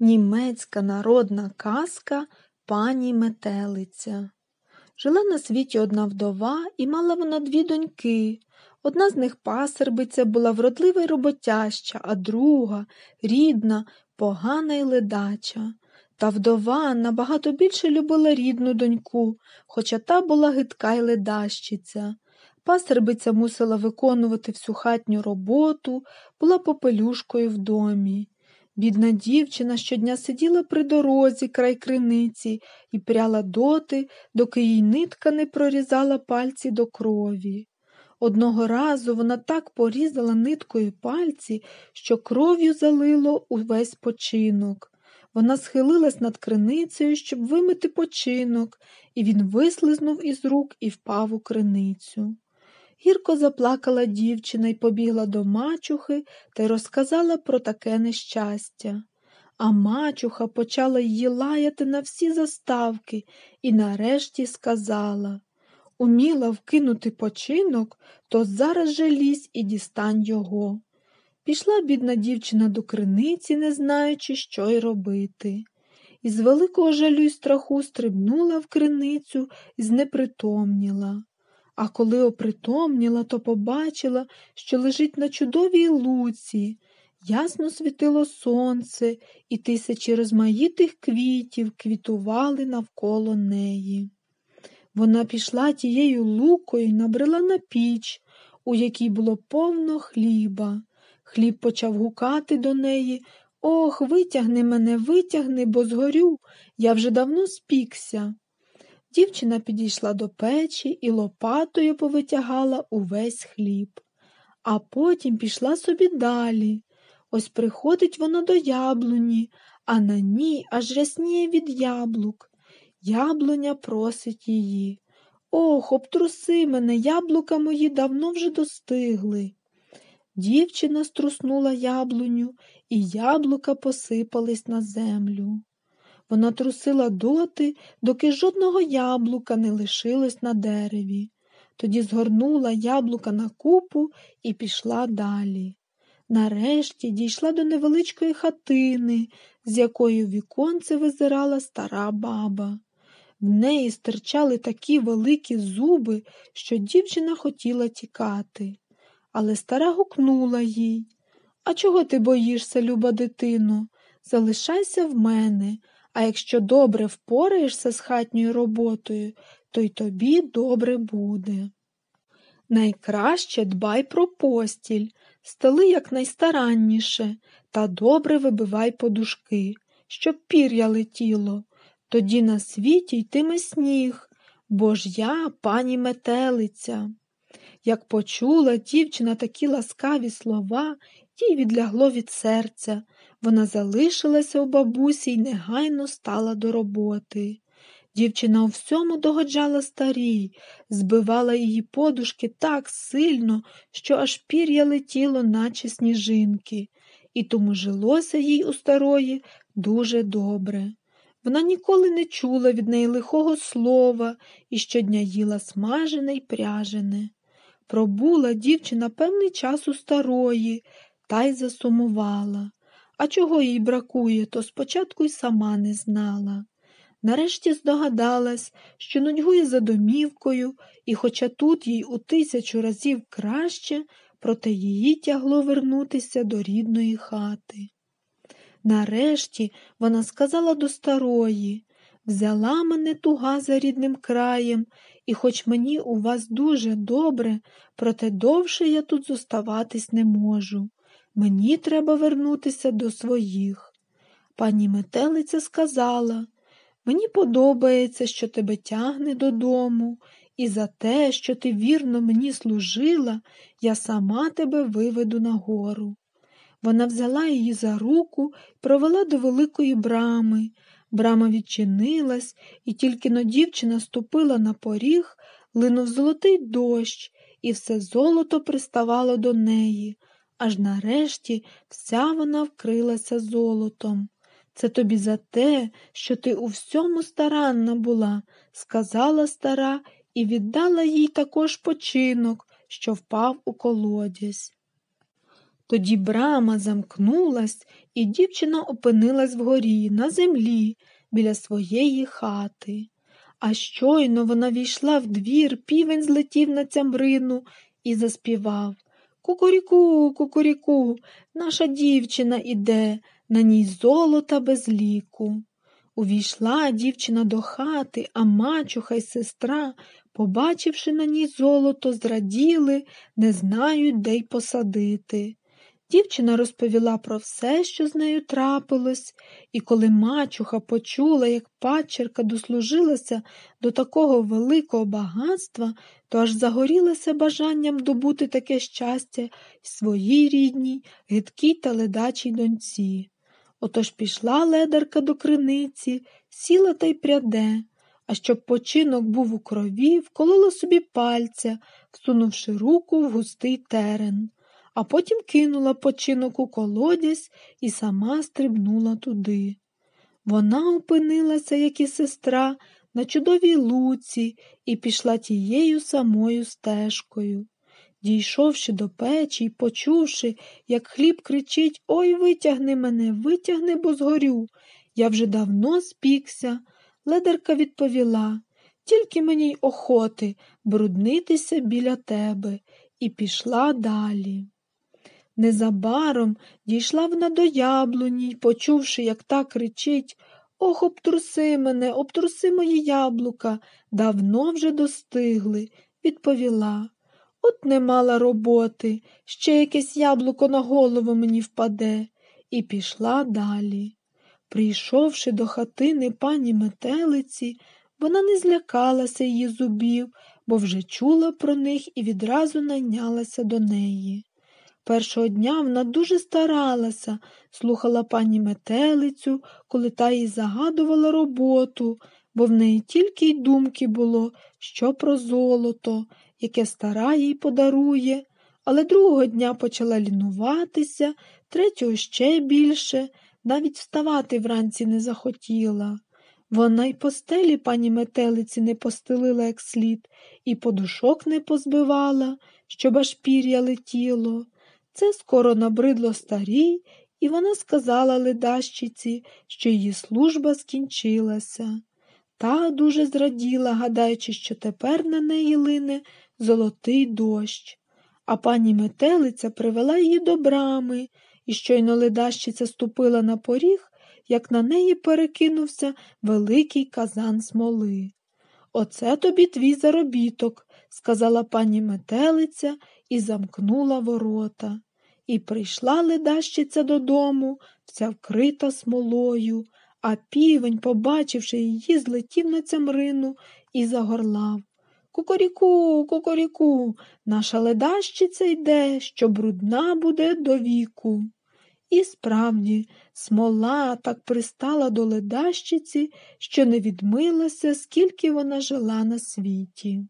Німецька народна казка пані метелиця. Жила на світі одна вдова, і мала вона дві доньки. Одна з них пасербиця була вродлива й роботяща, а друга рідна, погана й ледача. Та вдова набагато більше любила рідну доньку, хоча та була гидка й ледащиця. Пасербиця мусила виконувати всю хатню роботу, була попелюшкою в домі. Бідна дівчина щодня сиділа при дорозі край криниці і пряла доти, доки їй нитка не прорізала пальці до крові. Одного разу вона так порізала ниткою пальці, що кров'ю залило увесь починок. Вона схилилась над криницею, щоб вимити починок, і він вислизнув із рук і впав у криницю гірко заплакала дівчина і побігла до мачухи та розказала про таке нещастя. А мачуха почала її лаяти на всі заставки і нарешті сказала Уміла вкинути починок, то зараз же лізь і дістань його. Пішла бідна дівчина до криниці, не знаючи, що й робити. І з великого жалю й страху стрибнула в криницю і знепритомніла а коли опритомніла, то побачила, що лежить на чудовій луці. Ясно світило сонце, і тисячі розмаїтих квітів квітували навколо неї. Вона пішла тією лукою і набрела на піч, у якій було повно хліба. Хліб почав гукати до неї Ох, витягни мене, витягни, бо згорю. Я вже давно спікся. Дівчина підійшла до печі і лопатою повитягала увесь хліб, а потім пішла собі далі. Ось приходить вона до яблуні, а на ній аж рясніє від яблук. Яблуня просить її. Ох, обтруси мене, яблука мої давно вже достигли. Дівчина струснула яблуню, і яблука посипались на землю. Вона трусила доти, доки жодного яблука не лишилось на дереві. Тоді згорнула яблука на купу і пішла далі. Нарешті дійшла до невеличкої хатини, з якої віконце визирала стара баба. В неї стирчали такі великі зуби, що дівчина хотіла тікати. Але стара гукнула їй А чого ти боїшся, люба дитино? Залишайся в мене, а якщо добре впораєшся з хатньою роботою, то й тобі добре буде. Найкраще дбай про постіль, столи якнайстаранніше, та добре вибивай подушки, щоб пір'я летіло. Тоді на світі йтиме сніг, бо ж я пані метелиця. Як почула дівчина такі ласкаві слова, їй відлягло від серця. Вона залишилася у бабусі й негайно стала до роботи. Дівчина у всьому догоджала старій, збивала її подушки так сильно, що аж пір'я летіло, наче сніжинки, і тому жилося їй у старої дуже добре. Вона ніколи не чула від неї лихого слова і щодня їла смажене й пряжене. Пробула дівчина певний час у старої та й засумувала. А чого їй бракує, то спочатку й сама не знала. Нарешті здогадалась, що нудьгує за домівкою, і, хоча тут їй у тисячу разів краще, проте її тягло вернутися до рідної хати. Нарешті вона сказала до старої взяла мене туга за рідним краєм, і хоч мені у вас дуже добре, проте довше я тут зоставатись не можу. Мені треба вернутися до своїх. Пані метелиця сказала, мені подобається, що тебе тягне додому, і за те, що ти вірно мені служила, я сама тебе виведу на гору». Вона взяла її за руку провела до великої брами. Брама відчинилась, і тільки но дівчина ступила на поріг, линув золотий дощ, і все золото приставало до неї аж нарешті вся вона вкрилася золотом. Це тобі за те, що ти у всьому старанна була, сказала стара і віддала їй також починок, що впав у колодязь. Тоді брама замкнулась, і дівчина опинилась вгорі, на землі, біля своєї хати. А щойно вона війшла в двір, півень злетів на цямрину і заспівав. Кукуріку, кукуріку, наша дівчина іде, на ній золота без ліку. Увійшла дівчина до хати, а мачуха й сестра, побачивши на ній золото, зраділи, не знають, де й посадити. Дівчина розповіла про все, що з нею трапилось, і коли мачуха почула, як пачерка дослужилася до такого великого багатства, то аж загорілася бажанням добути таке щастя своїй рідній, гидкій та ледачій доньці. Отож пішла ледарка до криниці, сіла та й пряде, а щоб починок був у крові, вколола собі пальця, всунувши руку в густий терен а потім кинула починок у колодязь і сама стрибнула туди. Вона опинилася, як і сестра, на чудовій луці і пішла тією самою стежкою. Дійшовши до печі і почувши, як хліб кричить Ой, витягни мене, витягни, бо згорю. Я вже давно спікся. Ледерка відповіла тільки мені й охоти бруднитися біля тебе, і пішла далі. Незабаром дійшла вона до яблуні й, почувши, як та кричить Ох, обтруси мене, обтруси мої яблука, давно вже достигли, відповіла. От не мала роботи, ще якесь яблуко на голову мені впаде, і пішла далі. Прийшовши до хатини пані метелиці, вона не злякалася її зубів, бо вже чула про них і відразу найнялася до неї. Першого дня вона дуже старалася, слухала пані метелицю, коли та їй загадувала роботу, бо в неї тільки й думки було, що про золото, яке стара їй подарує, але другого дня почала лінуватися, третього ще більше, навіть вставати вранці не захотіла. Вона й постелі пані метелиці не постелила як слід, і подушок не позбивала, щоб аж пір'я летіло. Це скоро набридло старій, і вона сказала ледащиці, що її служба скінчилася. Та дуже зраділа, гадаючи, що тепер на неї лине золотий дощ. А пані метелиця привела її до брами, і щойно ледащиця ступила на поріг, як на неї перекинувся великий казан смоли. Оце тобі твій заробіток, сказала пані метелиця і замкнула ворота. І прийшла ледащиця додому, вся вкрита смолою, а півень, побачивши її, злетів на цямрину і загорлав. Кукоріку, кукоріку, наша ледащиця йде, що брудна буде до віку. І справді, смола так пристала до ледащиці, що не відмилася, скільки вона жила на світі.